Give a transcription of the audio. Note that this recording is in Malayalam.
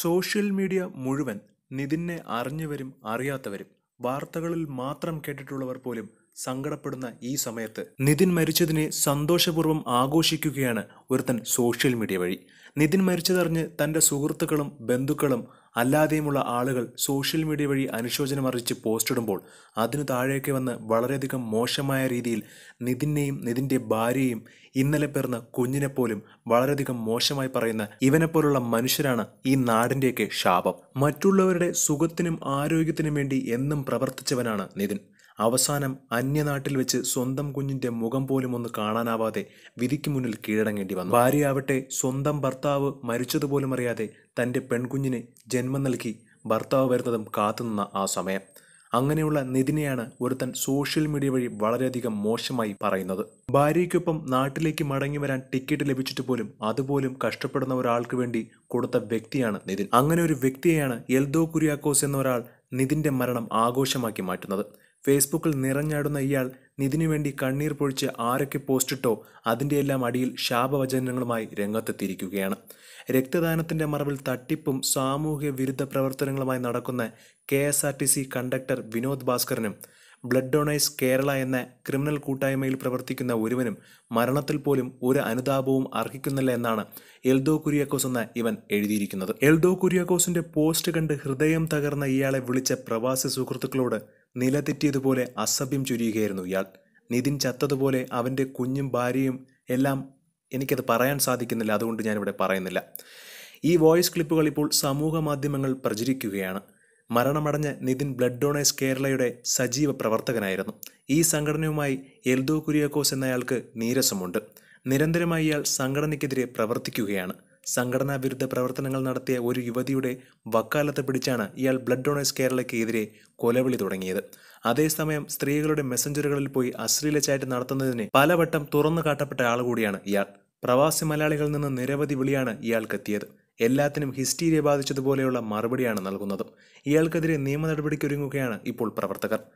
സോഷ്യൽ മീഡിയ മുഴുവൻ നിതിനെ അറിഞ്ഞവരും അറിയാത്തവരും വാർത്തകളിൽ മാത്രം കേട്ടിട്ടുള്ളവർ പോലും സങ്കടപ്പെടുന്ന ഈ സമയത്ത് നിതിൻ മരിച്ചതിനെ സന്തോഷപൂർവ്വം ആഘോഷിക്കുകയാണ് ഒരുത്തൻ സോഷ്യൽ മീഡിയ വഴി നിതിൻ മരിച്ചതറിഞ്ഞ് തൻ്റെ സുഹൃത്തുക്കളും ബന്ധുക്കളും അല്ലാതെയുമുള്ള ആളുകൾ സോഷ്യൽ മീഡിയ വഴി അനുശോചനം അറിയിച്ച് പോസ്റ്റ് ഇടുമ്പോൾ അതിനു താഴേക്ക് വന്ന് വളരെയധികം മോശമായ രീതിയിൽ നിതിനെയും നിതിൻ്റെ ഭാര്യയും ഇന്നലെ പിറന്ന കുഞ്ഞിനെപ്പോലും വളരെയധികം മോശമായി പറയുന്ന ഇവനെപ്പോലുള്ള മനുഷ്യരാണ് ഈ നാടിൻ്റെയൊക്കെ ശാപം മറ്റുള്ളവരുടെ സുഖത്തിനും ആരോഗ്യത്തിനും വേണ്ടി എന്നും പ്രവർത്തിച്ചവനാണ് നിതിൻ അവസാനം അന്യനാട്ടിൽ വെച്ച് സ്വന്തം കുഞ്ഞിന്റെ മുഖം പോലും ഒന്ന് കാണാനാവാതെ വിധിക്ക് മുന്നിൽ കീഴടങ്ങേണ്ടി വന്നു ഭാര്യയാവട്ടെ സ്വന്തം ഭർത്താവ് മരിച്ചതുപോലും അറിയാതെ തന്റെ പെൺകുഞ്ഞിന് ജന്മം നൽകി ഭർത്താവ് വരുന്നതും കാത്തുനിന്ന ആ സമയം അങ്ങനെയുള്ള നിതിനെയാണ് ഒരുത്തൻ സോഷ്യൽ മീഡിയ വഴി വളരെയധികം മോശമായി പറയുന്നത് ഭാര്യയ്ക്കൊപ്പം നാട്ടിലേക്ക് മടങ്ങി വരാൻ ടിക്കറ്റ് ലഭിച്ചിട്ട് പോലും അതുപോലും കഷ്ടപ്പെടുന്ന ഒരാൾക്ക് വേണ്ടി കൊടുത്ത വ്യക്തിയാണ് നിതിൻ അങ്ങനെ ഒരു വ്യക്തിയെയാണ് എൽദോ കുര്യാക്കോസ് എന്നൊരാൾ നിതിന്റെ മരണം ആഘോഷമാക്കി മാറ്റുന്നത് ഫേസ്ബുക്കിൽ നിറഞ്ഞാടുന്ന ഇയാൾ നിതിനു വേണ്ടി കണ്ണീർ പൊഴിച്ച് ആരൊക്കെ പോസ്റ്റിട്ടോ എല്ലാം അടിയിൽ ശാപവചനങ്ങളുമായി രംഗത്തെത്തിയിരിക്കുകയാണ് രക്തദാനത്തിൻ്റെ മറവിൽ തട്ടിപ്പും സാമൂഹ്യ വിരുദ്ധ പ്രവർത്തനങ്ങളുമായി നടക്കുന്ന K S R T C conductor Vinod ഭാസ്കറിനും ബ്ലഡ് ഡൊണേഴ്സ് കേരള എന്ന ക്രിമിനൽ കൂട്ടായ്മയിൽ പ്രവർത്തിക്കുന്ന ഒരുവനും മരണത്തിൽ പോലും ഒരു അനുതാപവും അർഹിക്കുന്നില്ല എന്നാണ് എൽദോ കുര്യാക്കോസ് എന്ന ഇവൻ എഴുതിയിരിക്കുന്നത് എൽദോ കുര്യാക്കോസിന്റെ പോസ്റ്റ് കണ്ട് ഹൃദയം തകർന്ന ഇയാളെ വിളിച്ച പ്രവാസി സുഹൃത്തുക്കളോട് നിലതെറ്റിയതുപോലെ അസഭ്യം ചുരിയുകയായിരുന്നു ഇയാൾ നിതിൻ ചത്തതുപോലെ അവൻ്റെ കുഞ്ഞും ഭാര്യയും എല്ലാം എനിക്കത് പറയാൻ സാധിക്കുന്നില്ല അതുകൊണ്ട് ഞാനിവിടെ പറയുന്നില്ല ഈ വോയിസ് ക്ലിപ്പുകൾ ഇപ്പോൾ സമൂഹ മാധ്യമങ്ങൾ പ്രചരിക്കുകയാണ് മരണമടഞ്ഞ നിതിൻ ബ്ലഡ് ഡോണേഴ്സ് കേരളയുടെ സജീവ പ്രവർത്തകനായിരുന്നു ഈ സംഘടനയുമായി എൽദോ കുര്യാക്കോസ് എന്നയാൾക്ക് നീരസമുണ്ട് നിരന്തരമായി ഇയാൾ സംഘടനയ്ക്കെതിരെ പ്രവർത്തിക്കുകയാണ് സംഘടനാ വിരുദ്ധ പ്രവർത്തനങ്ങൾ നടത്തിയ ഒരു യുവതിയുടെ വക്കാലത്ത് പിടിച്ചാണ് ഇയാൾ ബ്ലഡ് ഡൊണേഴ്സ് കേരളയ്ക്കെതിരെ കൊലവിളി തുടങ്ങിയത് അതേസമയം സ്ത്രീകളുടെ മെസ്സഞ്ചറുകളിൽ പോയി അശ്ലീല ചാറ്റ് നടത്തുന്നതിനെ പലവട്ടം തുറന്നു കാട്ടപ്പെട്ട ആൾ കൂടിയാണ് ഇയാൾ പ്രവാസി മലയാളികളിൽ നിന്ന് നിരവധി വിളിയാണ് ഇയാൾക്കെത്തിയത് എല്ലാത്തിനും ഹിസ്റ്റീരിയ ബാധിച്ചതുപോലെയുള്ള മറുപടിയാണ് നൽകുന്നത് ഇയാൾക്കെതിരെ നിയമ നടപടിക്കൊരുങ്ങുകയാണ് ഇപ്പോൾ പ്രവർത്തകർ